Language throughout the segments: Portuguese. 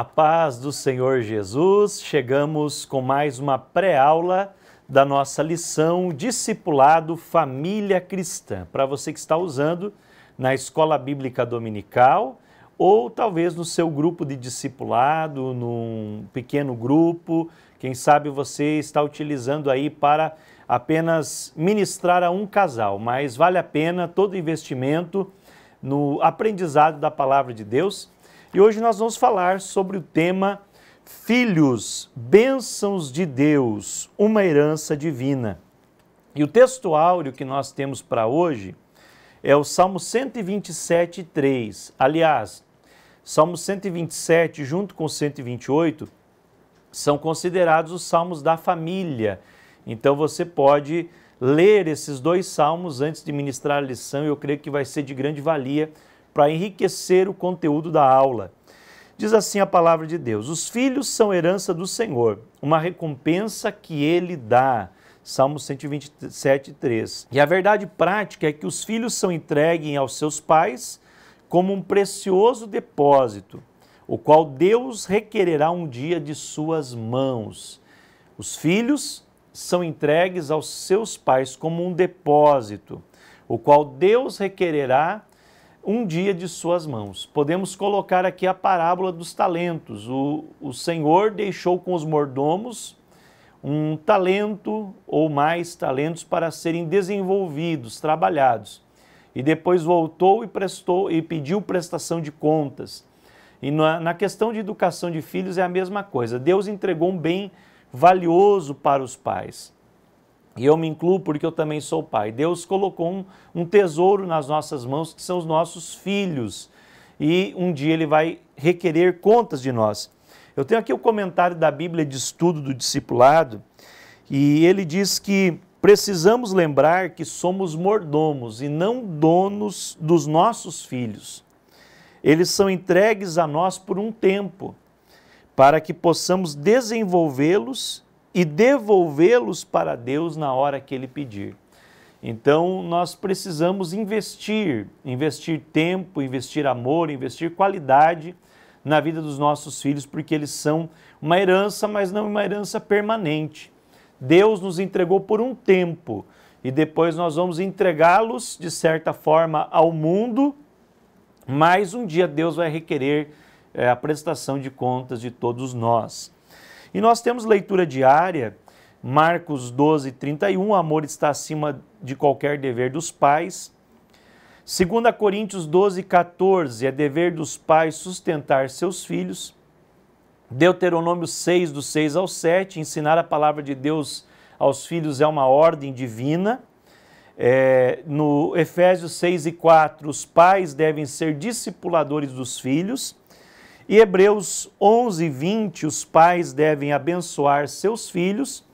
A paz do Senhor Jesus, chegamos com mais uma pré-aula da nossa lição Discipulado Família Cristã. Para você que está usando na Escola Bíblica Dominical ou talvez no seu grupo de discipulado, num pequeno grupo, quem sabe você está utilizando aí para apenas ministrar a um casal, mas vale a pena todo investimento no aprendizado da palavra de Deus e hoje nós vamos falar sobre o tema Filhos, bênçãos de Deus, uma herança divina. E o texto áureo que nós temos para hoje é o Salmo 127, 3. Aliás, Salmo 127 junto com 128 são considerados os salmos da família. Então você pode ler esses dois salmos antes de ministrar a lição, e eu creio que vai ser de grande valia para enriquecer o conteúdo da aula. Diz assim a palavra de Deus: Os filhos são herança do Senhor, uma recompensa que ele dá. Salmo 127, 3. E a verdade prática é que os filhos são entregues aos seus pais como um precioso depósito, o qual Deus requererá um dia de suas mãos. Os filhos são entregues aos seus pais como um depósito, o qual Deus requererá um dia de suas mãos. Podemos colocar aqui a parábola dos talentos. O, o Senhor deixou com os mordomos um talento ou mais talentos para serem desenvolvidos, trabalhados. E depois voltou e prestou e pediu prestação de contas. E na, na questão de educação de filhos é a mesma coisa. Deus entregou um bem valioso para os pais. E eu me incluo porque eu também sou pai. Deus colocou um, um, tesouro nas nossas mãos, que são os nossos filhos. E um dia ele vai requerer contas de nós. Eu tenho aqui o comentário da Bíblia de Estudo do Discipulado, e ele diz que precisamos lembrar que somos mordomos e não donos dos nossos filhos. Eles são entregues a nós por um tempo, para que possamos desenvolvê-los e devolvê-los para Deus na hora que Ele pedir. Então, nós precisamos investir, investir tempo, investir amor, investir qualidade na vida dos nossos filhos, porque eles são uma herança, mas não uma herança permanente. Deus nos entregou por um tempo e depois nós vamos entregá-los, de certa forma, ao mundo, mas um dia Deus vai requerer é, a prestação de contas de todos nós. E nós temos leitura diária, Marcos 12, 31, amor está acima de qualquer dever dos pais. 2 Coríntios 12, 14, é dever dos pais sustentar seus filhos. Deuteronômio 6, do 6 ao 7, ensinar a palavra de Deus aos filhos é uma ordem divina. É, no Efésios 6 e 4, os pais devem ser discipuladores dos filhos. E Hebreus 11, 20, os pais devem abençoar seus filhos.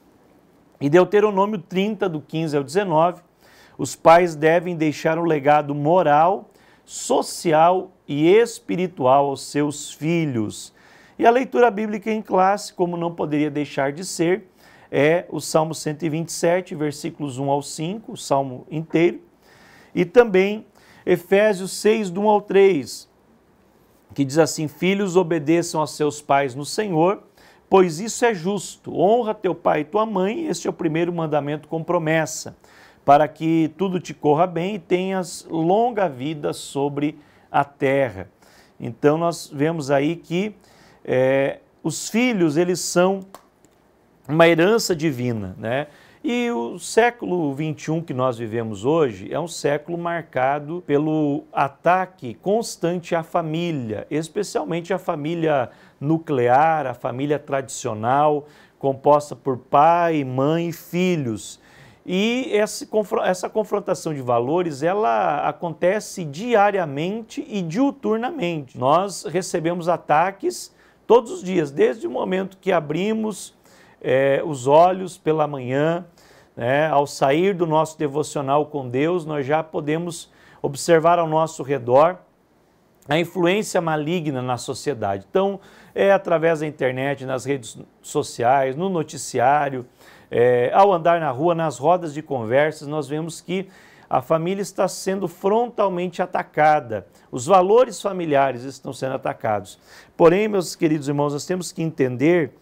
E Deuteronômio 30, do 15 ao 19, os pais devem deixar um legado moral, social e espiritual aos seus filhos. E a leitura bíblica em classe, como não poderia deixar de ser, é o Salmo 127, versículos 1 ao 5, o salmo inteiro, e também Efésios 6, do 1 ao 3, que diz assim: Filhos, obedeçam a seus pais no Senhor, pois isso é justo. Honra teu pai e tua mãe, este é o primeiro mandamento com promessa, para que tudo te corra bem e tenhas longa vida sobre a terra. Então nós vemos aí que é, os filhos eles são uma herança divina, né? E o século XXI que nós vivemos hoje é um século marcado pelo ataque constante à família, especialmente à família nuclear, à família tradicional, composta por pai, mãe e filhos. E essa confrontação de valores, ela acontece diariamente e diuturnamente. Nós recebemos ataques todos os dias, desde o momento que abrimos é, os olhos pela manhã, né? Ao sair do nosso devocional com Deus, nós já podemos observar ao nosso redor a influência maligna na sociedade. Então, é através da internet, nas redes sociais, no noticiário, é, ao andar na rua, nas rodas de conversas, nós vemos que a família está sendo frontalmente atacada, os valores familiares estão sendo atacados. Porém, meus queridos irmãos, nós temos que entender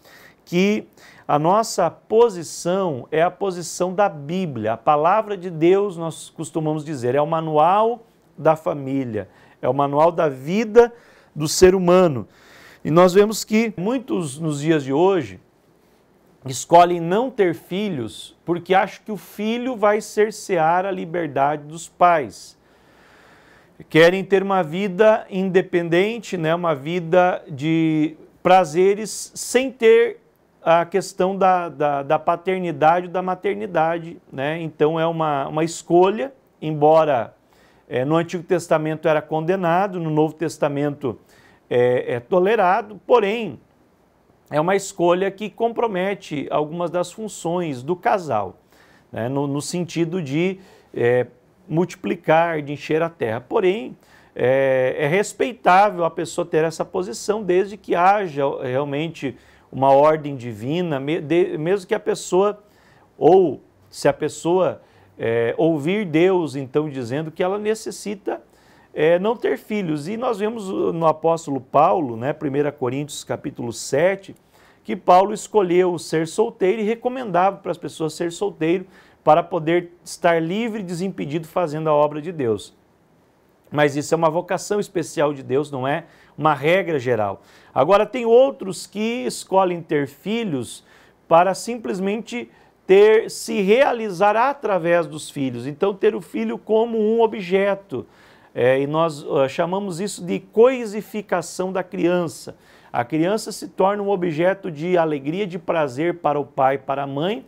que a nossa posição é a posição da Bíblia. A palavra de Deus, nós costumamos dizer, é o manual da família, é o manual da vida do ser humano. E nós vemos que muitos nos dias de hoje escolhem não ter filhos porque acham que o filho vai cercear a liberdade dos pais querem ter uma vida independente, né, uma vida de prazeres sem ter a questão da, da, da paternidade ou da maternidade. Né? Então é uma, uma escolha, embora é, no Antigo Testamento era condenado, no Novo Testamento é, é tolerado, porém é uma escolha que compromete algumas das funções do casal, né? no, no, sentido de é, multiplicar, de encher a terra. Porém, é, é respeitável a pessoa ter essa posição desde que haja realmente uma ordem divina, mesmo que a pessoa, ou se a pessoa é, ouvir Deus então dizendo que ela necessita é, não ter filhos. E nós vemos no apóstolo Paulo, né, 1 Coríntios capítulo 7, que Paulo escolheu ser solteiro e recomendava para as pessoas ser solteiro para poder estar livre e desimpedido fazendo a obra de Deus. Mas isso é uma vocação especial de Deus, não é uma regra geral. Agora, tem outros que escolhem ter filhos para simplesmente ter se realizar através dos filhos. Então, ter o filho como um objeto. É, e nós uh, chamamos isso de coisificação da criança. A criança se torna um objeto de alegria, de prazer para o pai, para a mãe,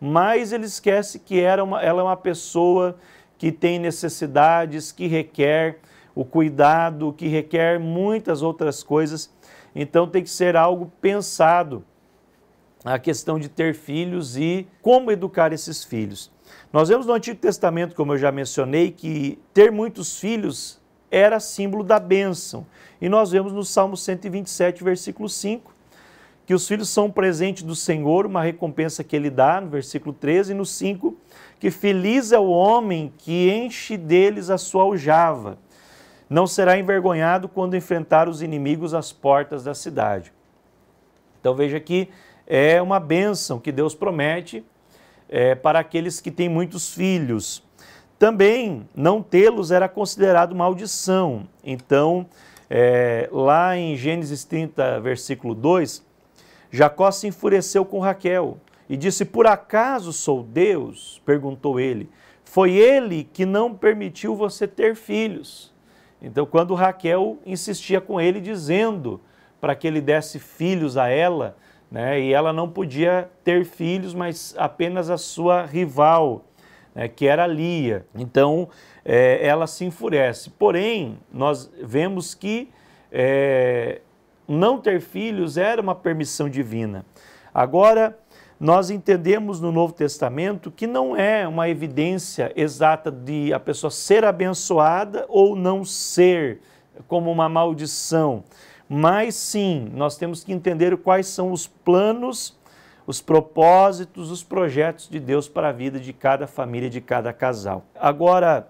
mas ele esquece que era uma, ela é uma pessoa que tem necessidades, que requer o cuidado, que requer muitas outras coisas. Então tem que ser algo pensado a questão de ter filhos e como educar esses filhos. Nós vemos no Antigo Testamento, como eu já mencionei, que ter muitos filhos era símbolo da bênção. E nós vemos no Salmo 127, versículo 5, que os filhos são um presente do Senhor, uma recompensa que ele dá, no versículo 13, e no 5, que feliz é o homem que enche deles a sua aljava. Não será envergonhado quando enfrentar os inimigos às portas da cidade. Então veja que é uma bênção que Deus promete é, para aqueles que têm muitos filhos. Também não tê-los era considerado maldição. Então, é, lá em Gênesis 30, versículo 2, Jacó se enfureceu com Raquel e disse: Por acaso sou Deus? perguntou ele. Foi ele que não permitiu você ter filhos. Então, quando Raquel insistia com ele, dizendo para que ele desse filhos a ela, né, e ela não podia ter filhos, mas apenas a sua rival, né, que era Lia. Então, é, ela se enfurece. Porém, nós vemos que é, não ter filhos era uma permissão divina. Agora, nós entendemos no Novo Testamento que não é uma evidência exata de a pessoa ser abençoada ou não ser, como uma maldição. Mas sim, nós temos que entender quais são os planos, os propósitos, os projetos de Deus para a vida de cada família, de cada casal. Agora,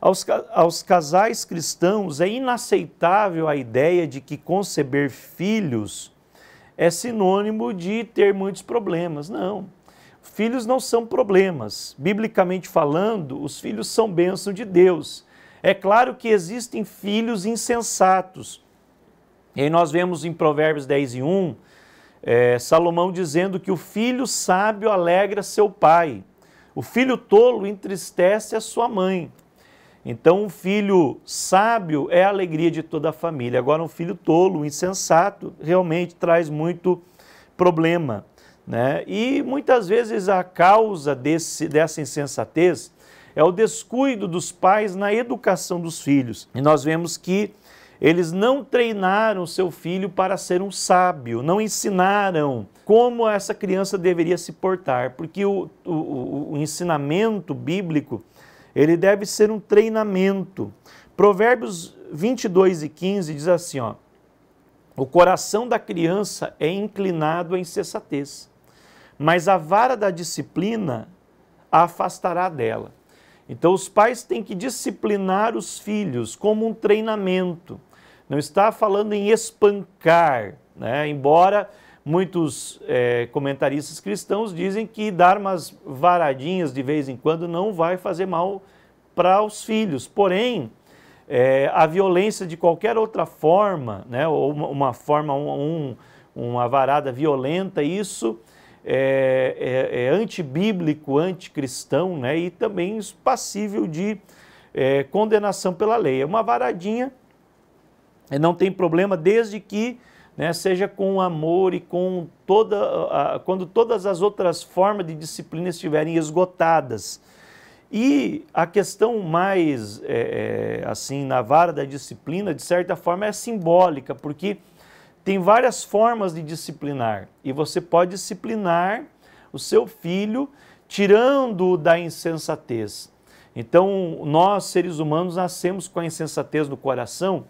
aos, aos casais cristãos é inaceitável a ideia de que conceber filhos é sinônimo de ter muitos problemas. Não. Filhos não são problemas. Biblicamente falando, os filhos são bênção de Deus. É claro que existem filhos insensatos. E aí nós vemos em Provérbios 10 e 1, é, Salomão dizendo que o filho sábio alegra seu pai, o filho tolo entristece a sua mãe. Então, um filho sábio é a alegria de toda a família. Agora, um filho tolo, insensato, realmente traz muito problema. Né? E muitas vezes a causa desse, dessa insensatez é o descuido dos pais na educação dos filhos. E nós vemos que eles não treinaram seu filho para ser um sábio, não ensinaram como essa criança deveria se portar, porque o, o, o ensinamento bíblico ele deve ser um treinamento. Provérbios 22 e 15 diz assim, ó, o coração da criança é inclinado à insensatez, mas a vara da disciplina a afastará dela. Então, os pais têm que disciplinar os filhos como um treinamento. Não está falando em espancar, né? embora muitos é, comentaristas cristãos dizem que dar umas varadinhas de vez em quando não vai fazer mal para os filhos. Porém, é, a violência de qualquer outra forma, né, ou uma, uma forma, um, um, uma varada violenta, isso é, é, é antibíblico, anticristão né, e também passível de é, condenação pela lei. É uma varadinha, não tem problema desde que né? seja com amor e com toda a, quando todas as outras formas de disciplina estiverem esgotadas. E a questão mais, é, é, assim, na vara da disciplina, de certa forma, é simbólica, porque tem várias formas de disciplinar. E você pode disciplinar o seu filho tirando-o da insensatez. Então, nós, seres humanos, nascemos com a insensatez no coração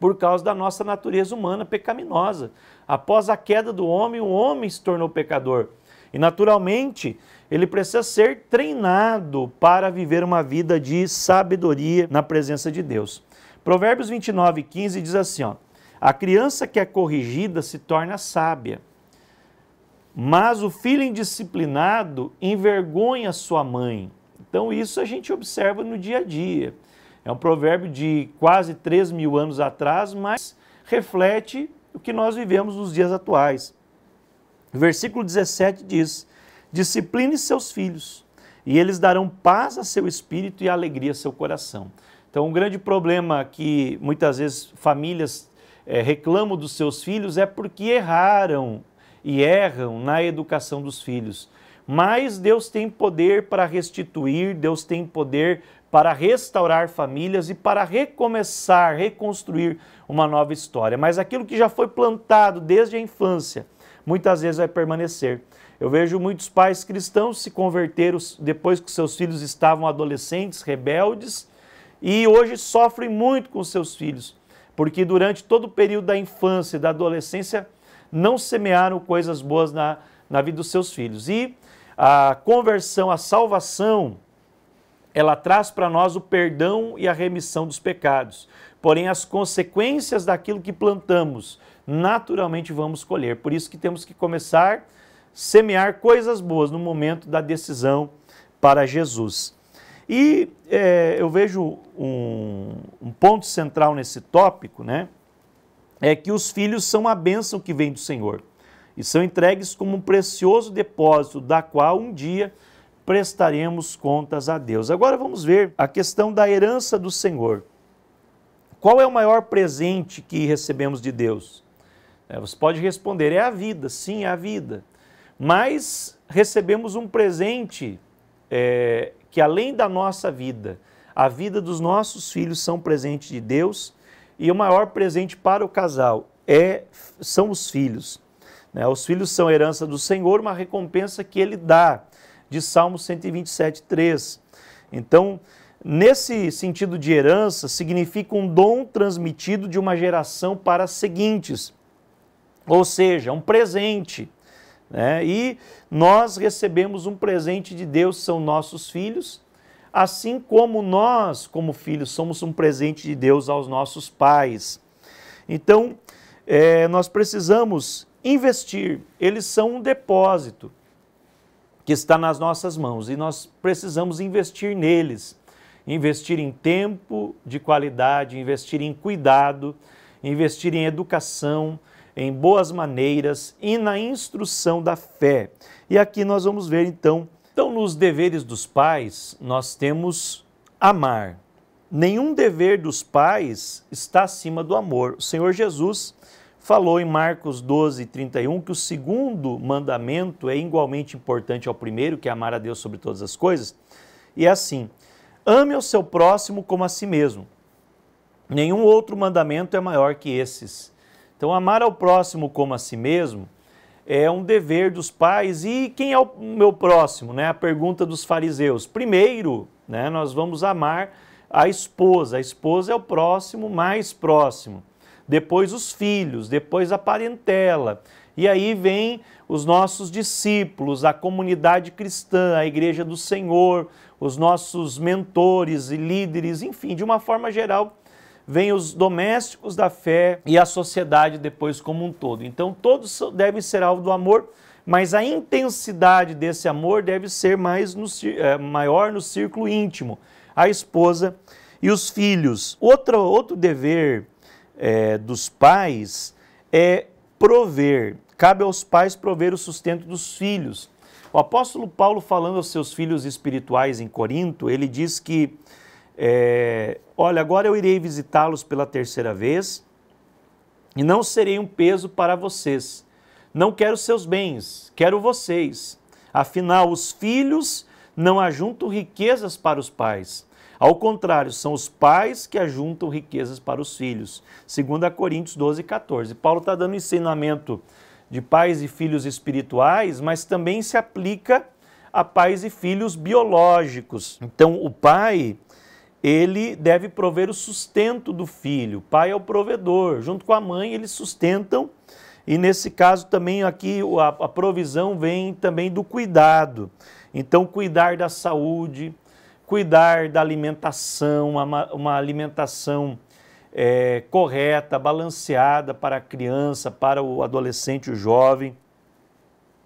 por causa da nossa natureza humana pecaminosa. Após a queda do homem, o homem se tornou pecador. E naturalmente, ele precisa ser treinado para viver uma vida de sabedoria na presença de Deus. Provérbios 29, 15 diz assim: ó, A criança que é corrigida se torna sábia, mas o filho indisciplinado envergonha sua mãe. Então, isso a gente observa no dia a dia. É um provérbio de quase 3 mil anos atrás, mas reflete o que nós vivemos nos dias atuais. O versículo 17 diz: Discipline seus filhos, e eles darão paz a seu espírito e alegria a seu coração. Então, um grande problema que muitas vezes famílias é, reclamam dos seus filhos é porque erraram e erram na educação dos filhos. Mas Deus tem poder para restituir, Deus tem poder para restaurar famílias e para recomeçar, reconstruir uma nova história. Mas aquilo que já foi plantado desde a infância, muitas vezes vai permanecer. Eu vejo muitos pais cristãos se converteram depois que seus filhos estavam adolescentes, rebeldes, e hoje sofrem muito com seus filhos, porque durante todo o período da infância e da adolescência não semearam coisas boas na, na vida dos seus filhos. E a conversão, a salvação, ela traz para nós o perdão e a remissão dos pecados. Porém, as consequências daquilo que plantamos, naturalmente vamos colher. Por isso que temos que começar a semear coisas boas no momento da decisão para Jesus. E é, eu vejo um, um ponto central nesse tópico, né? É que os filhos são a bênção que vem do Senhor e são entregues como um precioso depósito, da qual um dia prestaremos contas a Deus. Agora vamos ver a questão da herança do Senhor. Qual é o maior presente que recebemos de Deus? É, você pode responder: é a vida, sim, é a vida. Mas recebemos um presente é, que, além da nossa vida, a vida dos nossos filhos são presente de Deus e o maior presente para o casal é, são os filhos. Né? Os filhos são herança do Senhor, uma recompensa que Ele dá de Salmo 127, 3. Então, nesse sentido de herança, significa um dom transmitido de uma geração para as seguintes, ou seja, um presente. Né? E nós recebemos um presente de Deus, são nossos filhos, assim como nós, como filhos, somos um presente de Deus aos nossos pais. Então, é, nós precisamos investir, eles são um depósito que está nas nossas mãos e nós precisamos investir neles, investir em tempo de qualidade, investir em cuidado, investir em educação, em boas maneiras e na instrução da fé. E aqui nós vamos ver então, então nos deveres dos pais, nós temos amar. Nenhum dever dos pais está acima do amor. O Senhor Jesus falou em Marcos 12, 31, que o segundo mandamento é igualmente importante ao primeiro, que é amar a Deus sobre todas as coisas. E é assim: ame o seu próximo como a si mesmo. Nenhum outro mandamento é maior que esses. Então, amar ao próximo como a si mesmo é um dever dos pais. E quem é o meu próximo? Né? A pergunta dos fariseus. Primeiro, né, nós vamos amar a esposa. A esposa é o próximo mais próximo depois os filhos, depois a parentela. E aí vem os nossos discípulos, a comunidade cristã, a igreja do Senhor, os nossos mentores e líderes, enfim, de uma forma geral, vem os domésticos da fé e a sociedade depois como um todo. Então todos devem ser alvo do amor, mas a intensidade desse amor deve ser mais no, é, maior no círculo íntimo, a esposa e os filhos. Outro, outro dever é, dos pais é prover. Cabe aos pais prover o sustento dos filhos. O apóstolo Paulo, falando aos seus filhos espirituais em Corinto, ele diz que: é, Olha, agora eu irei visitá-los pela terceira vez e não serei um peso para vocês. Não quero seus bens, quero vocês. Afinal, os filhos não ajuntam riquezas para os pais, ao contrário, são os pais que ajuntam riquezas para os filhos. 2 Coríntios 12, 14. Paulo está dando ensinamento de pais e filhos espirituais, mas também se aplica a pais e filhos biológicos. Então, o pai, ele deve prover o sustento do filho. O pai é o provedor, junto com a mãe eles sustentam. E nesse caso também aqui a, a provisão vem também do cuidado. Então, cuidar da saúde, cuidar da alimentação, uma, uma alimentação é, correta, balanceada para a criança, para o adolescente, o jovem,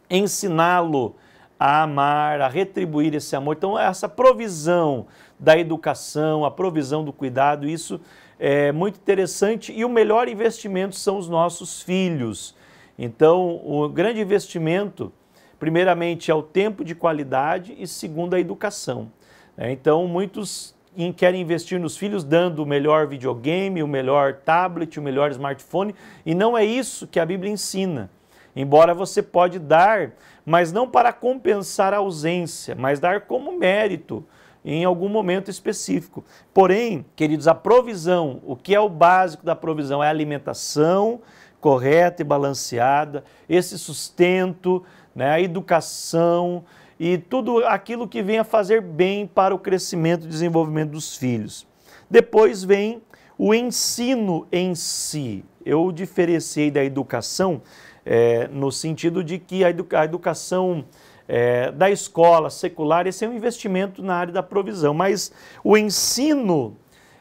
ensiná-lo a amar, a retribuir esse amor. Então, essa provisão da educação, a provisão do cuidado, isso é muito interessante e o melhor investimento são os nossos filhos. Então, o grande investimento, primeiramente, é o tempo de qualidade e, segundo, a educação. Né? Então, muitos querem investir nos filhos dando o melhor videogame, o melhor tablet, o melhor smartphone, e não é isso que a Bíblia ensina. Embora você pode dar, mas não para compensar a ausência, mas dar como mérito em algum momento específico. Porém, queridos, a provisão, o que é o básico da provisão é a alimentação correta e balanceada, esse sustento, né, a educação, e tudo aquilo que vem a fazer bem para o crescimento e desenvolvimento dos filhos. Depois vem o ensino em si. Eu diferenciei da educação é, no sentido de que a, educa a educação é, da escola secular, esse é um investimento na área da provisão, mas o ensino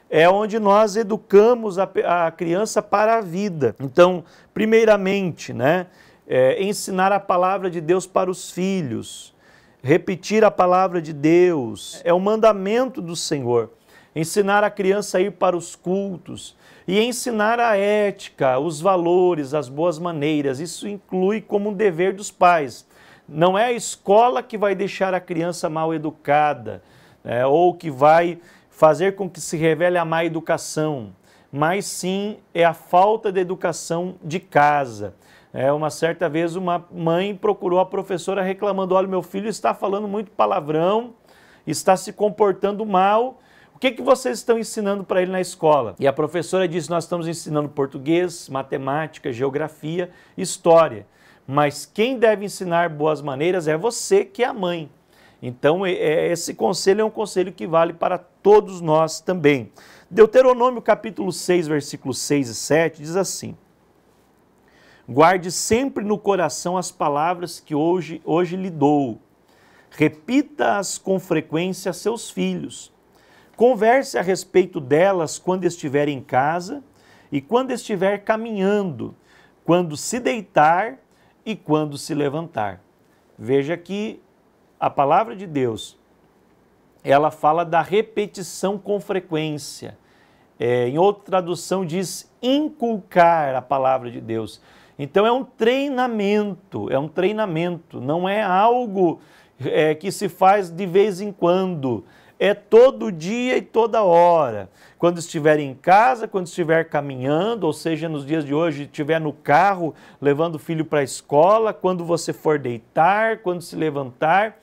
é onde nós educamos a, a criança para a vida. Então, primeiramente, né, é, ensinar a palavra de Deus para os filhos, repetir a palavra de Deus, é o mandamento do Senhor. Ensinar a criança a ir para os cultos e ensinar a ética, os valores, as boas maneiras. Isso inclui como um dever dos pais. Não é a escola que vai deixar a criança mal educada né, ou que vai fazer com que se revele a má educação, mas sim é a falta de educação de casa. É, uma certa vez uma mãe procurou a professora reclamando: olha, meu filho está falando muito palavrão, está se comportando mal. O que, que vocês estão ensinando para ele na escola? E a professora disse: Nós estamos ensinando português, matemática, geografia, história. Mas quem deve ensinar boas maneiras é você, que é a mãe. Então, é, esse conselho é um conselho que vale para todos nós também. Deuteronômio capítulo 6, versículos 6 e 7 diz assim: Guarde sempre no coração as palavras que hoje, hoje lhe dou. Repita-as com frequência a seus filhos. Converse a respeito delas quando estiver em casa e quando estiver caminhando, quando se deitar e quando se levantar. Veja que a palavra de Deus, ela fala da repetição com frequência. É, em outra tradução diz inculcar a palavra de Deus. Então é um treinamento, é um treinamento, não é algo é, que se faz de vez em quando, é todo dia e toda hora. Quando estiver em casa, quando estiver caminhando, ou seja, nos dias de hoje, estiver no carro levando o filho para a escola, quando você for deitar, quando se levantar,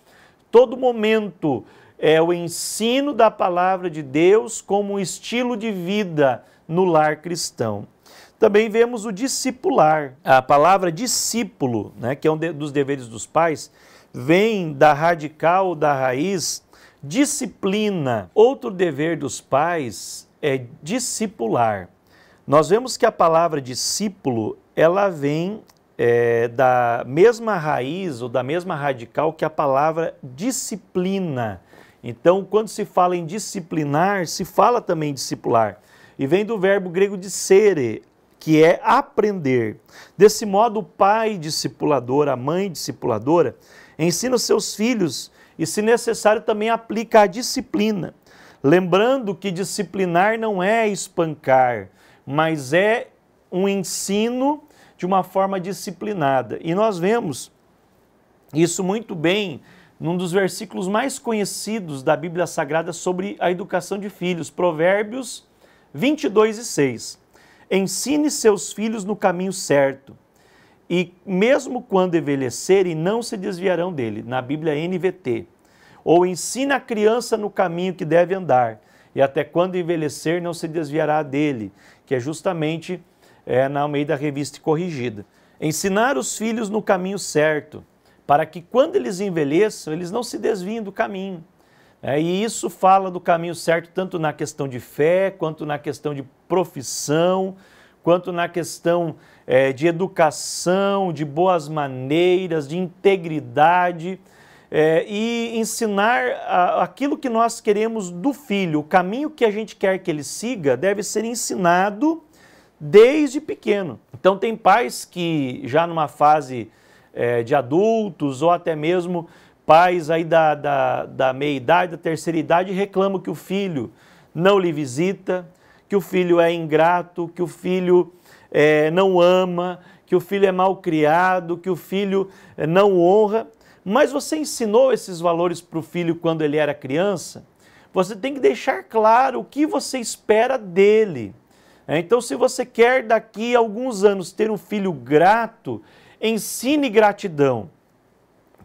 todo momento é o ensino da palavra de Deus como estilo de vida no lar cristão. Também vemos o discipular. A palavra discípulo, né, que é um de, dos deveres dos pais, vem da radical, da raiz, disciplina. Outro dever dos pais é discipular. Nós vemos que a palavra discípulo, ela vem é, da mesma raiz ou da mesma radical que a palavra disciplina. Então, quando se fala em disciplinar, se fala também discipular. E vem do verbo grego de sere, que é aprender. Desse modo, o pai discipulador, a mãe discipuladora, ensina os seus filhos e, se necessário, também aplica a disciplina. Lembrando que disciplinar não é espancar, mas é um ensino de uma forma disciplinada. E nós vemos isso muito bem num dos versículos mais conhecidos da Bíblia Sagrada sobre a educação de filhos, Provérbios 22 e 6. Ensine seus filhos no caminho certo, e mesmo quando envelhecerem, não se desviarão dele. Na Bíblia NVT. Ou ensina a criança no caminho que deve andar, e até quando envelhecer, não se desviará dele, que é justamente é, na Almeida Revista Corrigida. Ensinar os filhos no caminho certo, para que quando eles envelheçam, eles não se desviem do caminho. É, e isso fala do caminho certo tanto na questão de fé, quanto na questão de profissão, quanto na questão é, de educação, de boas maneiras, de integridade. É, e ensinar a, aquilo que nós queremos do filho, o caminho que a gente quer que ele siga deve ser ensinado desde pequeno. Então, tem pais que já numa fase é, de adultos ou até mesmo Pais aí da, da, da meia-idade, da terceira idade reclamam que o filho não lhe visita, que o filho é ingrato, que o filho é, não ama, que o filho é mal criado, que o filho é, não honra. Mas você ensinou esses valores para o filho quando ele era criança? Você tem que deixar claro o que você espera dele. É, então, se você quer daqui a alguns anos ter um filho grato, ensine gratidão.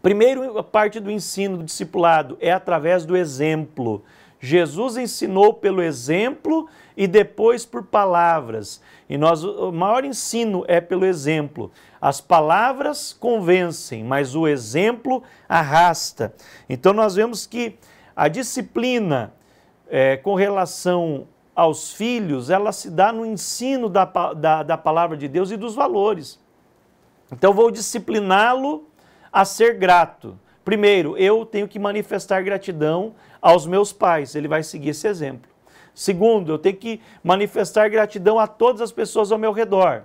Primeiro, a parte do ensino do discipulado é através do exemplo. Jesus ensinou pelo exemplo e depois por palavras. E nós, o maior ensino é pelo exemplo. As palavras convencem, mas o exemplo arrasta. Então nós vemos que a disciplina é, com relação aos filhos, ela se dá no ensino da, da, da palavra de Deus e dos valores. Então vou discipliná-lo a ser grato. Primeiro, eu tenho que manifestar gratidão aos meus pais. Ele vai seguir esse exemplo. Segundo, eu tenho que manifestar gratidão a todas as pessoas ao meu redor.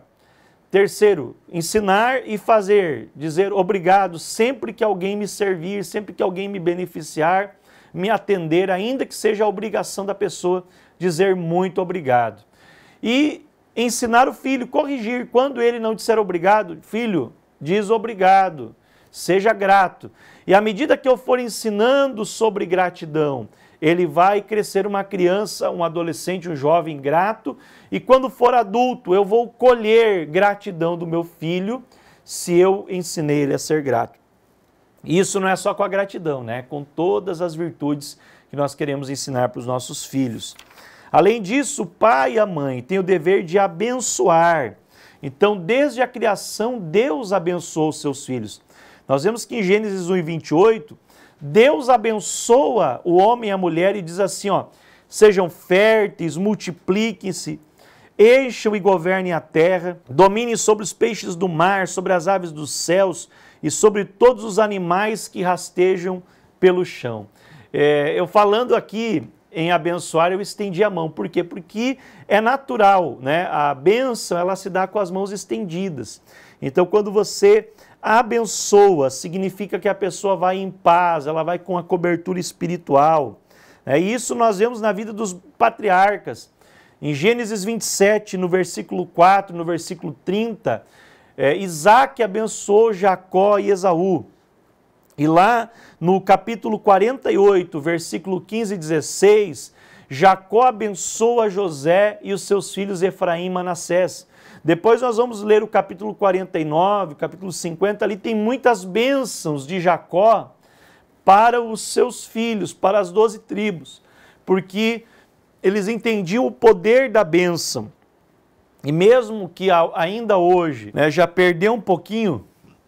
Terceiro, ensinar e fazer, dizer obrigado sempre que alguém me servir, sempre que alguém me beneficiar, me atender, ainda que seja a obrigação da pessoa dizer muito obrigado. E ensinar o filho, corrigir quando ele não disser obrigado, filho, diz obrigado seja grato. E à medida que eu for ensinando sobre gratidão, ele vai crescer uma criança, um adolescente, um jovem grato, e quando for adulto, eu vou colher gratidão do meu filho se eu ensinei ele a ser grato. isso não é só com a gratidão, né? É com todas as virtudes que nós queremos ensinar para os nossos filhos. Além disso, o pai e a mãe têm o dever de abençoar. Então, desde a criação, Deus abençoou os seus filhos. Nós vemos que em Gênesis 1 e 28, Deus abençoa o homem e a mulher e diz assim, ó, sejam férteis, multipliquem-se, encham e governem a terra, dominem sobre os peixes do mar, sobre as aves dos céus e sobre todos os animais que rastejam pelo chão. É, eu falando aqui em abençoar, eu estendi a mão. Por quê? Porque é natural, né? A benção, ela se dá com as mãos estendidas. Então, quando você Abençoa significa que a pessoa vai em paz, ela vai com a cobertura espiritual. É isso nós vemos na vida dos patriarcas. Em Gênesis 27, no versículo 4, no versículo 30, é, Isaac abençoou Jacó e Esaú. E lá no capítulo 48, versículo 15 e 16, Jacó abençoa José e os seus filhos Efraim e Manassés. Depois nós vamos ler o capítulo 49, capítulo 50, ali tem muitas bênçãos de Jacó para os seus filhos, para as doze tribos, porque eles entendiam o poder da bênção. E mesmo que ainda hoje né, já perdeu um pouquinho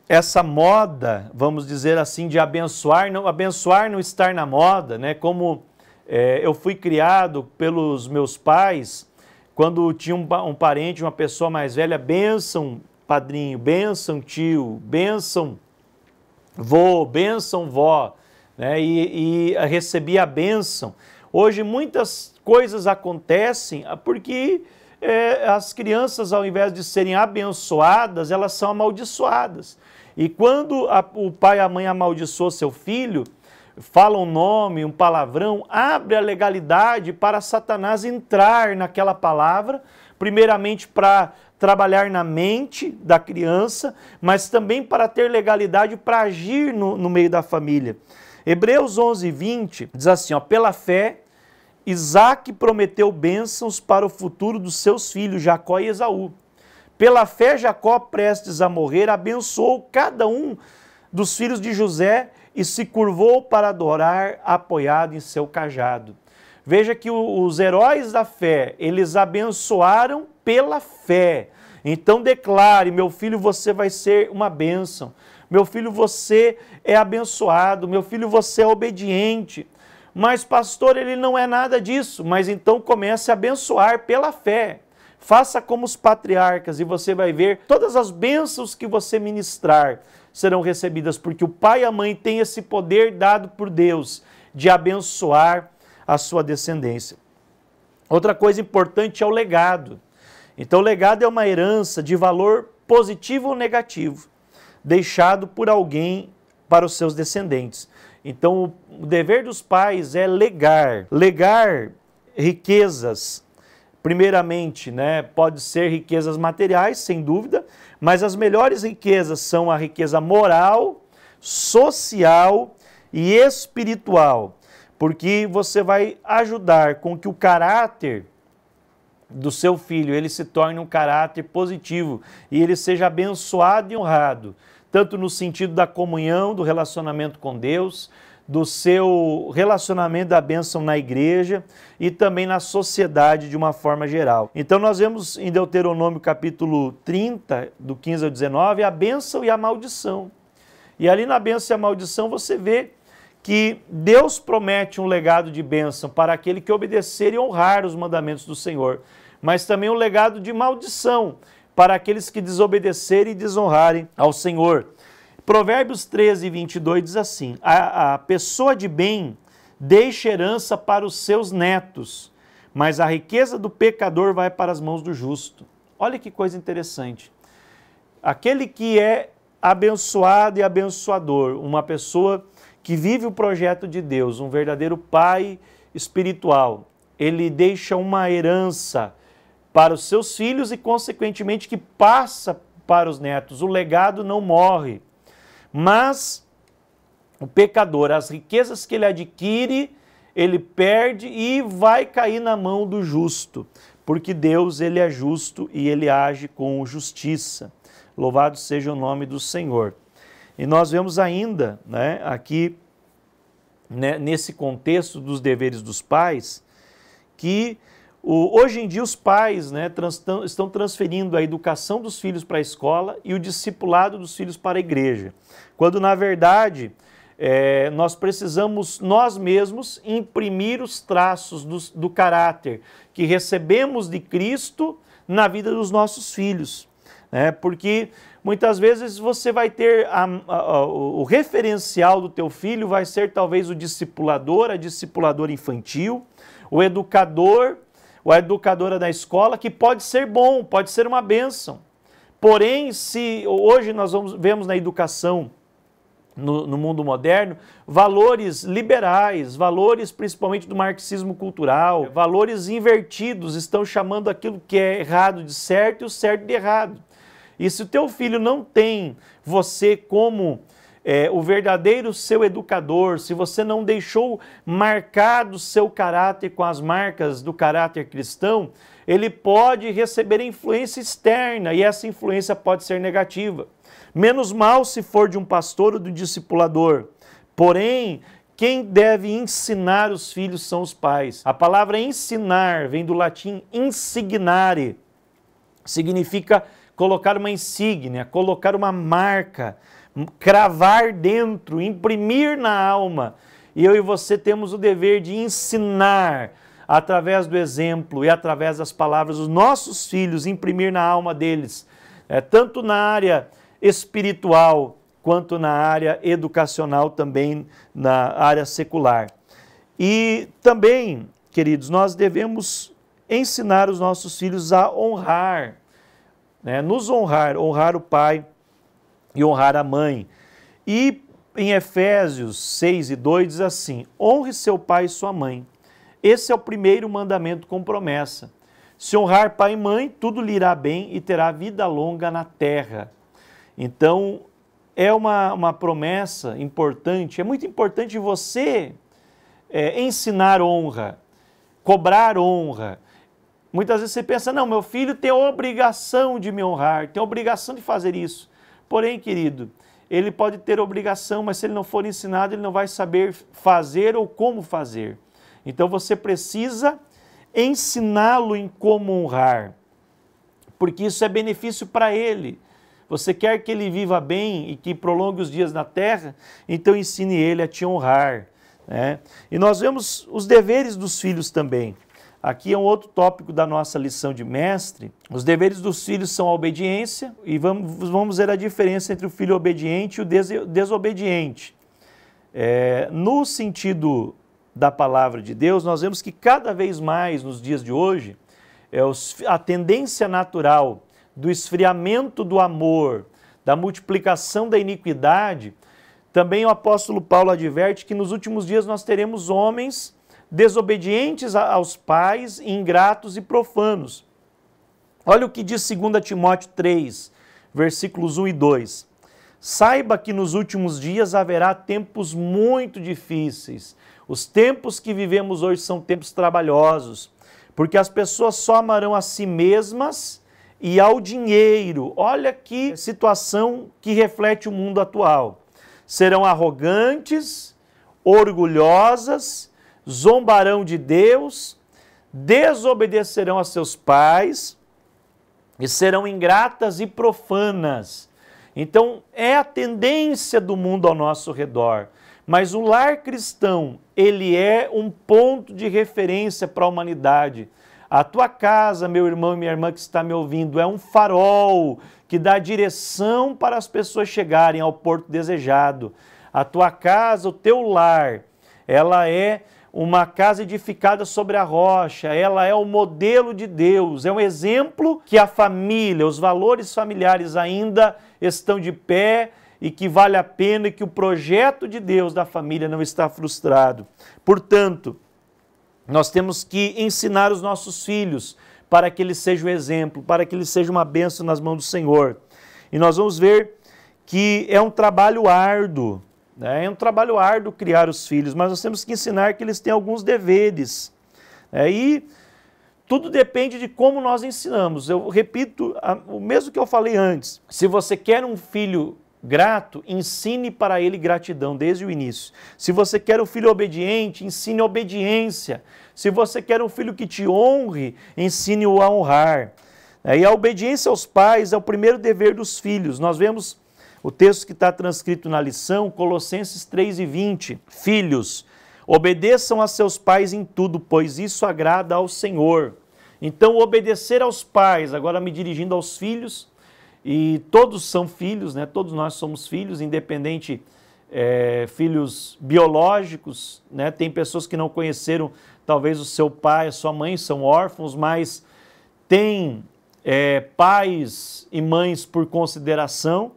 essa moda, vamos dizer assim, de abençoar, não abençoar não estar na moda, né? Como é, eu fui criado pelos meus pais quando tinha um, um parente, uma pessoa mais velha, benção padrinho, benção tio, benção vô, benção vó, né? e, e recebia a benção. Hoje muitas coisas acontecem ah, porque é, as crianças, ao invés de serem abençoadas, elas são amaldiçoadas. E quando a, o pai e a mãe amaldiçoam seu filho, fala um nome, um palavrão, abre a legalidade para Satanás entrar naquela palavra, primeiramente para trabalhar na mente da criança, mas também para ter legalidade para agir no, no meio da família. Hebreus 11, 20 diz assim: ó, pela fé, Isaac prometeu bênçãos para o futuro dos seus filhos, Jacó e Esaú. Pela fé, Jacó, prestes a morrer, abençoou cada um dos filhos de José e se curvou para adorar, apoiado em seu cajado. Veja que os heróis da fé, eles abençoaram pela fé. Então declare, meu filho, você vai ser uma bênção. Meu filho, você é abençoado. Meu filho, você é obediente. Mas pastor, ele não é nada disso. Mas então comece a abençoar pela fé. Faça como os patriarcas e você vai ver todas as bênçãos que você ministrar serão recebidas, porque o pai e a mãe têm esse poder dado por Deus de abençoar a sua descendência. Outra coisa importante é o legado. Então, o legado é uma herança de valor positivo ou negativo, deixado por alguém para os seus descendentes. Então, o dever dos pais é legar. Legar riquezas, primeiramente, né, pode ser riquezas materiais, sem dúvida, mas as melhores riquezas são a riqueza moral, social e espiritual, porque você vai ajudar com que o caráter do seu filho ele se torne um caráter positivo e ele seja abençoado e honrado, tanto no sentido da comunhão, do relacionamento com Deus, do seu relacionamento da bênção na igreja e também na sociedade de uma forma geral. Então nós vemos em Deuteronômio capítulo 30, do 15 ao 19, a bênção e a maldição. E ali na bênção e a maldição você vê que Deus promete um legado de bênção para aquele que obedecer e honrar os mandamentos do Senhor, mas também um legado de maldição para aqueles que desobedecerem e desonrarem ao Senhor. Provérbios 13, 22 diz assim: a, a pessoa de bem deixa herança para os seus netos, mas a riqueza do pecador vai para as mãos do justo. Olha que coisa interessante. Aquele que é abençoado e abençoador, uma pessoa que vive o projeto de Deus, um verdadeiro pai espiritual, ele deixa uma herança para os seus filhos e, consequentemente, que passa para os netos. O legado não morre. Mas o pecador, as riquezas que ele adquire, ele perde e vai cair na mão do justo, porque Deus ele é justo e ele age com justiça. Louvado seja o nome do Senhor. E nós vemos ainda, né, aqui né, nesse contexto dos deveres dos pais, que o, hoje em dia, os pais né, trans, estão transferindo a educação dos filhos para a escola e o discipulado dos filhos para a igreja, quando na verdade é, nós precisamos nós mesmos imprimir os traços do, do caráter que recebemos de Cristo na vida dos nossos filhos. Né? Porque muitas vezes você vai ter a, a, o referencial do teu filho vai ser talvez o discipulador, a discipuladora infantil, o educador ou a educadora da escola, que pode ser bom, pode ser uma bênção. Porém, se hoje nós vamos, vemos na educação, no, no, mundo moderno, valores liberais, valores principalmente do marxismo cultural, valores invertidos estão chamando aquilo que é errado de certo e o certo de errado. E se o teu filho não tem você como é, o verdadeiro seu educador, se você não deixou marcado seu caráter com as marcas do caráter cristão, ele pode receber influência externa e essa influência pode ser negativa. Menos mal se for de um pastor ou do discipulador. Porém, quem deve ensinar os filhos são os pais. A palavra ensinar vem do latim insignare, significa colocar uma insígnia, colocar uma marca cravar dentro, imprimir na alma. E eu e você temos o dever de ensinar através do exemplo e através das palavras os nossos filhos, imprimir na alma deles, é, tanto na área espiritual quanto na área educacional, também na área secular. E também, queridos, nós devemos ensinar os nossos filhos a honrar, né, nos honrar, honrar o pai e honrar a mãe. E em Efésios 6 e 2 diz assim: honre seu pai e sua mãe. Esse é o primeiro mandamento com promessa. Se honrar pai e mãe, tudo lhe irá bem e terá vida longa na terra. Então, é uma, uma promessa importante. É muito importante você é, ensinar honra, cobrar honra. Muitas vezes você pensa, não, meu filho tem obrigação de me honrar, tem obrigação de fazer isso. Porém, querido, ele pode ter obrigação, mas se ele não for ensinado, ele não vai saber fazer ou como fazer. Então você precisa ensiná-lo em como honrar, porque isso é benefício para ele. Você quer que ele viva bem e que prolongue os dias na terra? Então ensine ele a te honrar. Né? E nós vemos os deveres dos filhos também. Aqui é um outro tópico da nossa lição de mestre. Os deveres dos filhos são a obediência, e vamos, vamos ver a diferença entre o filho obediente e o des desobediente. É, no sentido da palavra de Deus, nós vemos que cada vez mais nos dias de hoje, é os, a tendência natural do esfriamento do amor, da multiplicação da iniquidade, também o apóstolo Paulo adverte que nos últimos dias nós teremos homens desobedientes aos pais, ingratos e profanos. Olha o que diz 2 Timóteo 3, versículos 1 e 2. Saiba que nos últimos dias haverá tempos muito difíceis. Os tempos que vivemos hoje são tempos trabalhosos, porque as pessoas só amarão a si mesmas e ao dinheiro. Olha que situação que reflete o mundo atual. Serão arrogantes, orgulhosas zombarão de Deus, desobedecerão a seus pais e serão ingratas e profanas. Então, é a tendência do mundo ao nosso redor. Mas o lar cristão, ele é um ponto de referência para a humanidade. A tua casa, meu irmão e minha irmã que está me ouvindo, é um farol que dá direção para as pessoas chegarem ao porto desejado. A tua casa, o teu lar, ela é uma casa edificada sobre a rocha, ela é o modelo de Deus, é um exemplo que a família, os valores familiares ainda estão de pé e que vale a pena e que o projeto de Deus da família não está frustrado. Portanto, nós temos que ensinar os nossos filhos para que eles sejam exemplo, para que eles sejam uma bênção nas mãos do Senhor. E nós vamos ver que é um trabalho árduo, né? É um trabalho árduo criar os filhos, mas nós temos que ensinar que eles têm alguns deveres. Né? e tudo depende de como nós ensinamos. Eu repito a, o mesmo que eu falei antes. Se você quer um filho grato, ensine para ele gratidão desde o início. Se você quer um filho obediente, ensine obediência. Se você quer um filho que te honre, ensine-o a honrar. Né? e a obediência aos pais é o primeiro dever dos filhos. Nós vemos o texto que está transcrito na lição, Colossenses 3 e 20. Filhos, obedeçam a seus pais em tudo, pois isso agrada ao Senhor. Então, obedecer aos pais, agora me dirigindo aos filhos, e todos são filhos, né? todos nós somos filhos, independente é, filhos biológicos, né? tem pessoas que não conheceram talvez o seu pai, a sua mãe, são órfãos, mas tem é, pais e mães por consideração,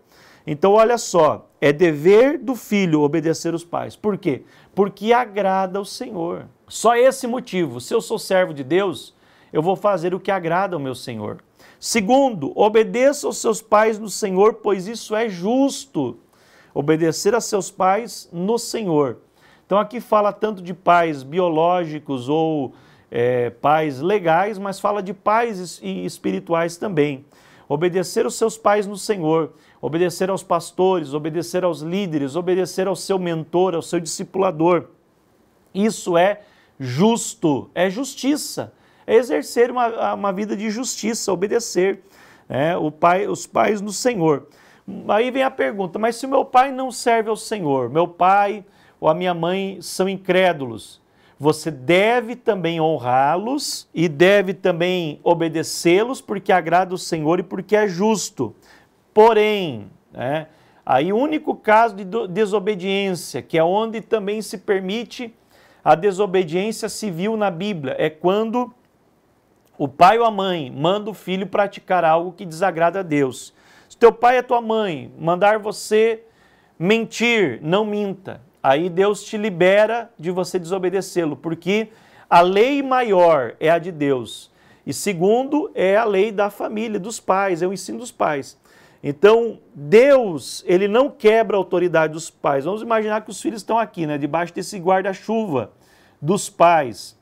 então, olha só, é dever do filho obedecer os pais. Por quê? Porque agrada o Senhor. Só esse motivo. Se eu sou servo de Deus, eu vou fazer o que agrada ao meu Senhor. Segundo, obedeça aos seus pais no Senhor, pois isso é justo. Obedecer a seus pais no Senhor. Então, aqui fala tanto de pais biológicos ou é, pais legais, mas fala de pais espirituais também. Obedecer os seus pais no Senhor obedecer aos pastores, obedecer aos líderes, obedecer ao seu mentor, ao seu discipulador. Isso é justo, é justiça, é exercer uma, uma vida de justiça, obedecer né? o pai, os pais no Senhor. Aí vem a pergunta: mas se o meu pai não serve ao Senhor, meu pai ou a minha mãe são incrédulos, você deve também honrá-los e deve também obedecê-los, porque agrada o Senhor e porque é justo. Porém, né, aí o único caso de desobediência, que é onde também se permite a desobediência civil na Bíblia, é quando o pai ou a mãe manda o filho praticar algo que desagrada a Deus. Se teu pai e a tua mãe mandar você mentir, não minta. Aí Deus te libera de você desobedecê-lo, porque a lei maior é a de Deus. E segundo, é a lei da família, dos pais, é o ensino dos pais. Então, Deus, ele não quebra a autoridade dos pais. Vamos imaginar que os filhos estão aqui, né, debaixo desse guarda-chuva dos pais.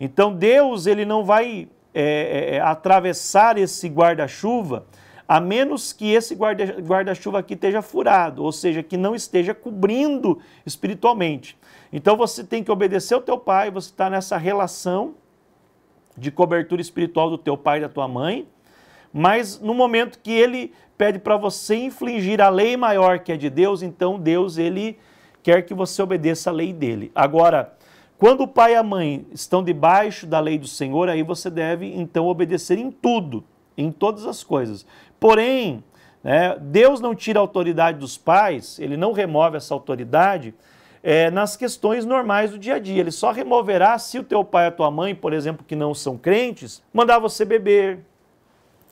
Então, Deus, ele não vai é, é, é atravessar esse guarda-chuva, a menos que esse guarda-chuva aqui esteja furado, ou seja, que não esteja cobrindo espiritualmente. Então, você tem que obedecer ao teu pai, você está nessa relação de cobertura espiritual do teu pai e da tua mãe, mas no momento que ele pede para você infligir a lei maior que é de Deus, então Deus ele quer que você obedeça a lei dele. Agora, quando o pai e a mãe estão debaixo da lei do Senhor, aí você deve então obedecer em tudo, em todas as coisas. Porém, né, Deus não tira a autoridade dos pais, ele não remove essa autoridade é, nas questões normais do dia a dia. Ele só removerá se o teu pai e a tua mãe, por exemplo, que não são crentes, mandar você beber,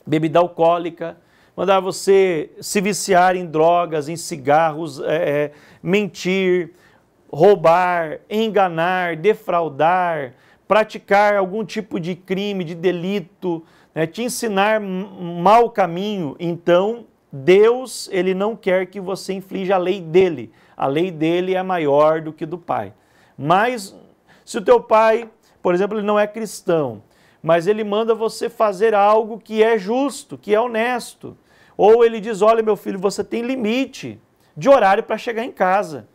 bebida alcoólica, mandar você se viciar em drogas, em cigarros, é, é, mentir, roubar, enganar, defraudar, praticar algum tipo de crime, de delito, né, te ensinar mau caminho, então Deus ele não quer que você inflija a lei dele. A lei dele é maior do que do pai. Mas se o teu pai, por exemplo, ele não é cristão, mas ele manda você fazer algo que é justo, que é honesto. Ou ele diz: Olha, meu filho, você tem limite de horário para chegar em casa.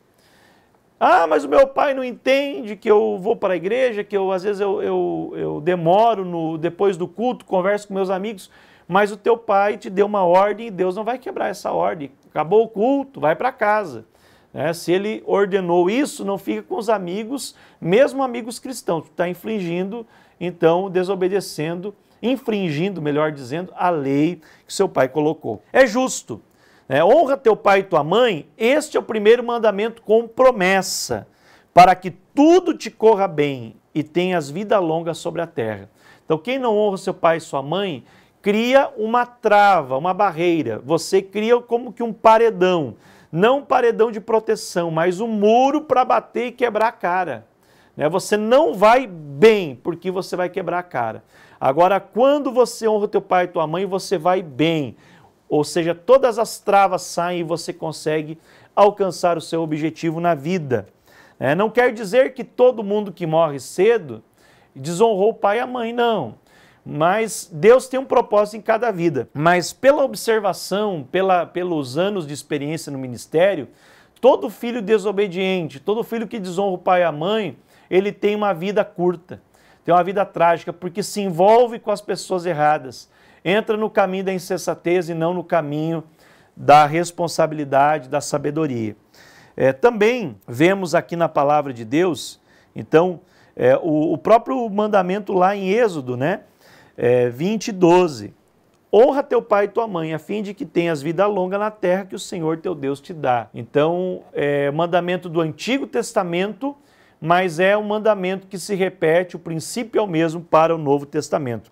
Ah, mas o meu pai não entende que eu vou para a igreja, que eu às vezes eu, eu, eu demoro no, depois do culto, converso com meus amigos, mas o teu pai te deu uma ordem e Deus não vai quebrar essa ordem. Acabou o culto, vai para casa. Né? Se ele ordenou isso, não fica com os amigos, mesmo amigos cristãos, está infligindo então desobedecendo, infringindo, melhor dizendo, a lei que seu pai colocou. É justo. Né? Honra teu pai e tua mãe, este é o primeiro mandamento com promessa, para que tudo te corra bem e tenhas vida longa sobre a terra. Então, quem não honra seu pai e sua mãe, cria uma trava, uma barreira. Você cria como que um paredão. Não um paredão de proteção, mas um muro para bater e quebrar a cara. Né? Você não vai bem, porque você vai quebrar a cara. Agora, quando você honra teu pai e tua mãe, você vai bem. Ou seja, todas as travas saem e você consegue alcançar o seu objetivo na vida. É, não quer dizer que todo mundo que morre cedo desonrou o pai e a mãe, não. Mas Deus tem um propósito em cada vida. Mas pela observação, pela, pelos anos de experiência no ministério, todo filho desobediente, todo filho que desonra o pai e a mãe, ele tem uma vida curta, tem uma vida trágica, porque se envolve com as pessoas erradas, entra no caminho da insensatez e não no caminho da responsabilidade, da sabedoria. É, também vemos aqui na palavra de Deus, então, é, o, o, próprio mandamento lá em Êxodo, né? É, 20, 12. Honra teu pai e tua mãe, a fim de que tenhas vida longa na terra que o Senhor teu Deus te dá. Então, é, mandamento do Antigo Testamento mas é um mandamento que se repete, o princípio é o mesmo para o Novo Testamento.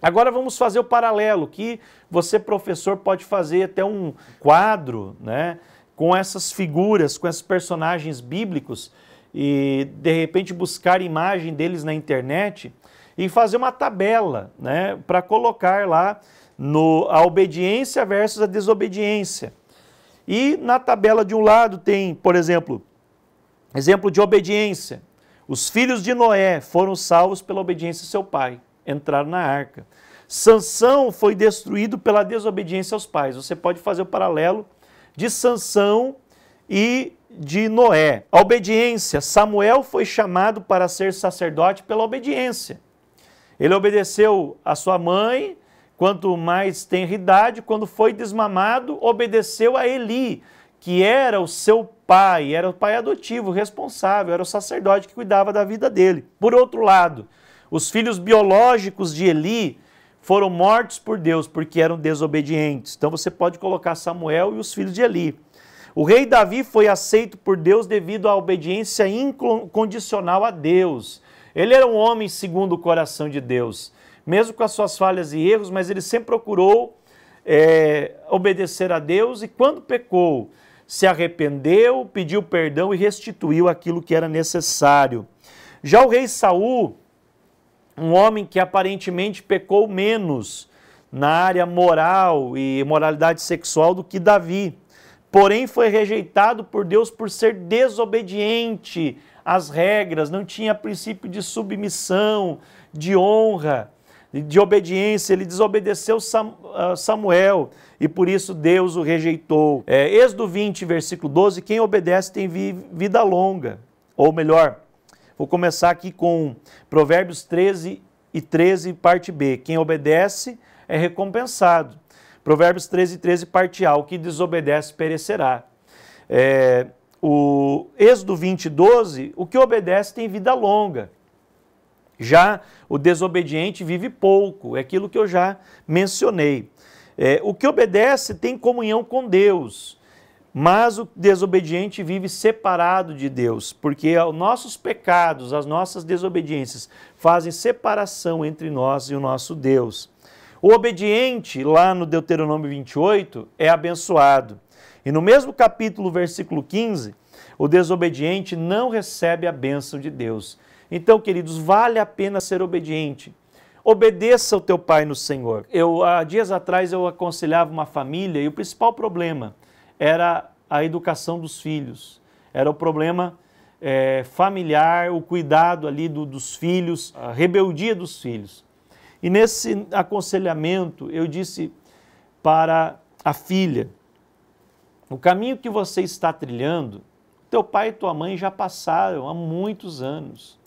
Agora vamos fazer o paralelo que você, professor, pode fazer até um quadro né, com essas figuras, com esses personagens bíblicos e de repente buscar imagem deles na internet e fazer uma tabela né, para colocar lá no, a obediência versus a desobediência. E na tabela de um lado tem, por exemplo, Exemplo de obediência. Os filhos de Noé foram salvos pela obediência de seu pai, entraram na arca. Sansão foi destruído pela desobediência aos pais. Você pode fazer o paralelo de Sansão e de Noé. A obediência. Samuel foi chamado para ser sacerdote pela obediência. Ele obedeceu a sua mãe, quanto mais tenra idade, quando foi desmamado, obedeceu a Eli que era o seu pai, era o pai adotivo, responsável, era o sacerdote que cuidava da vida dele. Por outro lado, os filhos biológicos de Eli foram mortos por Deus porque eram desobedientes. Então você pode colocar Samuel e os filhos de Eli. O rei Davi foi aceito por Deus devido à obediência incondicional a Deus. Ele era um homem segundo o coração de Deus, mesmo com as suas falhas e erros, mas ele sempre procurou é, obedecer a Deus e quando pecou, se arrependeu, pediu perdão e restituiu aquilo que era necessário. Já o rei Saul, um homem que aparentemente pecou menos na área moral e moralidade sexual do que Davi, porém foi rejeitado por Deus por ser desobediente às regras, não tinha princípio de submissão, de honra de obediência, ele desobedeceu ah, Samuel e por isso Deus o rejeitou. É, Êxodo 20, versículo 12: quem obedece tem vida longa. Ou melhor, vou começar aqui com Provérbios 13 e 13, parte B: quem obedece é recompensado. Provérbios 13, 13, parte A: o que desobedece perecerá. É, o Êxodo 20, 12: o que obedece tem vida longa. Já o desobediente vive pouco, é aquilo que eu já mencionei. É, o que obedece tem comunhão com Deus, mas o desobediente vive separado de Deus, porque os nossos pecados, as nossas desobediências fazem separação entre nós e o nosso Deus. O obediente, lá no Deuteronômio 28, é abençoado. E no mesmo capítulo, versículo 15, o desobediente não recebe a bênção de Deus. Então, queridos, vale a pena ser obediente. Obedeça o teu pai no Senhor. Eu há dias atrás eu aconselhava uma família e o principal problema era a educação dos filhos. Era o problema é, familiar, o cuidado ali do, dos filhos, a rebeldia dos filhos. E nesse aconselhamento eu disse para a filha: o caminho que você está trilhando, teu pai e tua mãe já passaram há muitos anos.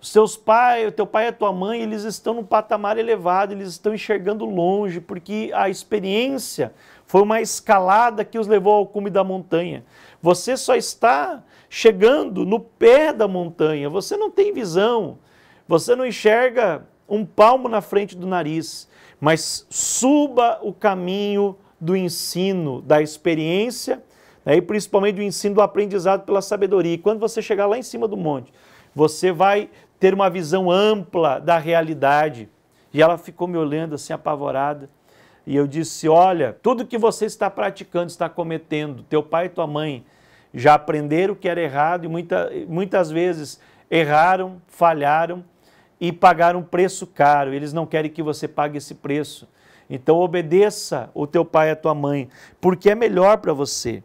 Os seus pais, o teu pai e a tua mãe, eles estão num patamar elevado, eles estão enxergando longe, porque a experiência foi uma escalada que os levou ao cume da montanha. Você só está chegando no pé da montanha, você não tem visão, você não enxerga um palmo na frente do nariz, mas suba o caminho do ensino, da experiência, né, e principalmente do ensino do aprendizado pela sabedoria. E quando você chegar lá em cima do monte, você vai ter uma visão ampla da realidade. E ela ficou me olhando assim apavorada. E eu disse: Olha, tudo que você está praticando, está cometendo, teu pai e tua mãe já aprenderam o que era errado e muita, muitas vezes erraram, falharam e pagaram um preço caro. Eles não querem que você pague esse preço. Então obedeça o teu pai e a tua mãe, porque é melhor para você.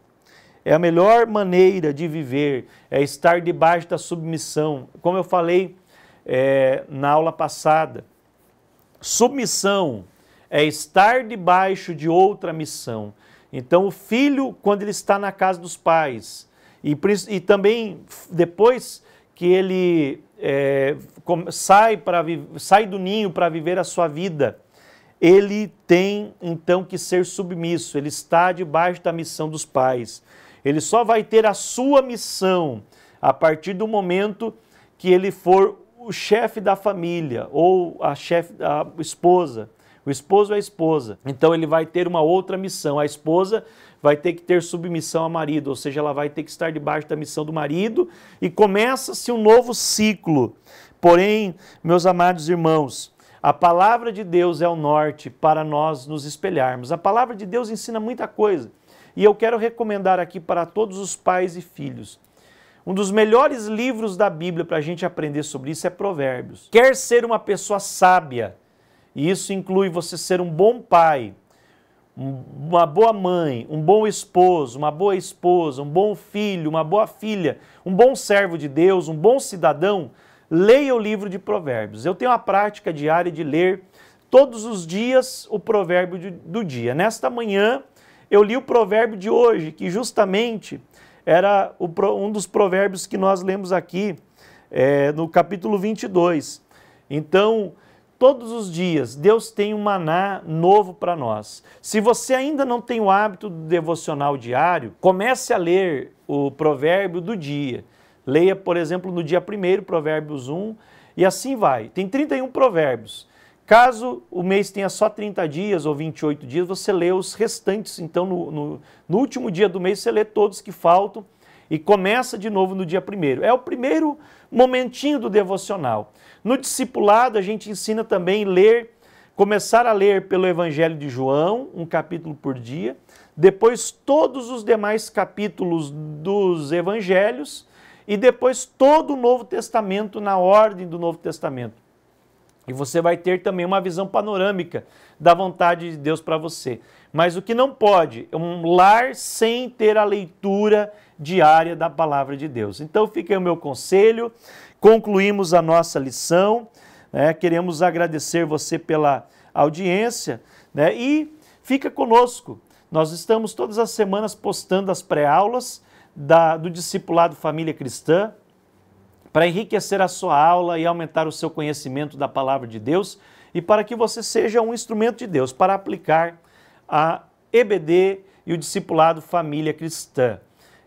É a melhor maneira de viver, é estar debaixo da submissão. Como eu falei é, na aula passada. Submissão é estar debaixo de outra missão. Então, o filho, quando ele está na casa dos pais, e, e também depois que ele é, sai, sai do ninho para viver a sua vida, ele tem então que ser submisso, ele está debaixo da missão dos pais. Ele só vai ter a sua missão a partir do momento que ele for o chefe da família ou a chefe a esposa. O esposo é a esposa. Então ele vai ter uma outra missão. A esposa vai ter que ter submissão ao marido, ou seja, ela vai ter que estar debaixo da missão do marido e começa-se um novo ciclo. Porém, meus amados irmãos, a palavra de Deus é o norte para nós nos espelharmos. A palavra de Deus ensina muita coisa. E eu quero recomendar aqui para todos os pais e filhos um dos melhores livros da Bíblia para a gente aprender sobre isso é Provérbios. Quer ser uma pessoa sábia, e isso inclui você ser um bom pai, uma boa mãe, um bom esposo, uma boa esposa, um bom filho, uma boa filha, um bom servo de Deus, um bom cidadão, leia o livro de Provérbios. Eu tenho a prática diária de ler todos os dias o provérbio do dia. Nesta manhã eu li o provérbio de hoje, que justamente era um dos provérbios que nós lemos aqui é, no capítulo 22. Então, todos os dias, Deus tem um maná novo para nós. Se você ainda não tem o hábito do devocional diário, comece a ler o provérbio do dia. Leia, por exemplo, no dia 1, Provérbios 1, e assim vai. Tem 31 provérbios. Caso o mês tenha só 30 dias ou 28 dias, você lê os restantes. Então, no, no, no último dia do mês, você lê todos que faltam e começa de novo no dia primeiro. É o primeiro momentinho do devocional. No discipulado, a gente ensina também ler, começar a ler pelo Evangelho de João, um capítulo por dia, depois todos os demais capítulos dos Evangelhos e depois todo o Novo Testamento na ordem do Novo Testamento. E você vai ter também uma visão panorâmica da vontade de Deus para você. Mas o que não pode é um lar sem ter a leitura diária da palavra de Deus. Então fica aí o meu conselho, concluímos a nossa lição. Né? Queremos agradecer você pela audiência né? e fica conosco. Nós estamos todas as semanas postando as pré-aulas do Discipulado Família Cristã, para enriquecer a sua aula e aumentar o seu conhecimento da palavra de Deus e para que você seja um instrumento de Deus para aplicar a EBD e o discipulado Família Cristã.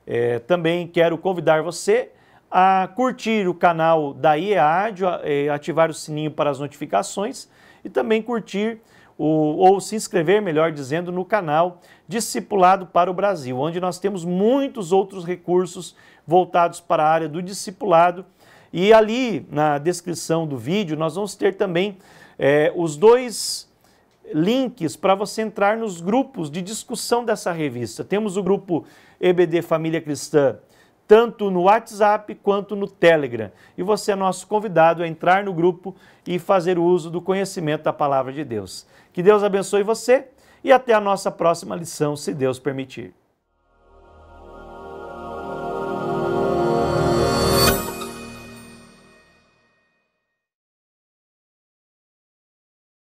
É, também quero convidar você a curtir o canal da IEAD, é, ativar o sininho para as notificações e também curtir o, ou se inscrever, melhor dizendo, no canal Discipulado para o Brasil, onde nós temos muitos outros recursos voltados para a área do discipulado e ali na descrição do vídeo nós vamos ter também é, os dois links para você entrar nos grupos de discussão dessa revista. Temos o grupo EBD Família Cristã, tanto no WhatsApp quanto no Telegram. E você é nosso convidado a entrar no grupo e fazer uso do conhecimento da palavra de Deus. Que Deus abençoe você e até a nossa próxima lição, se Deus permitir.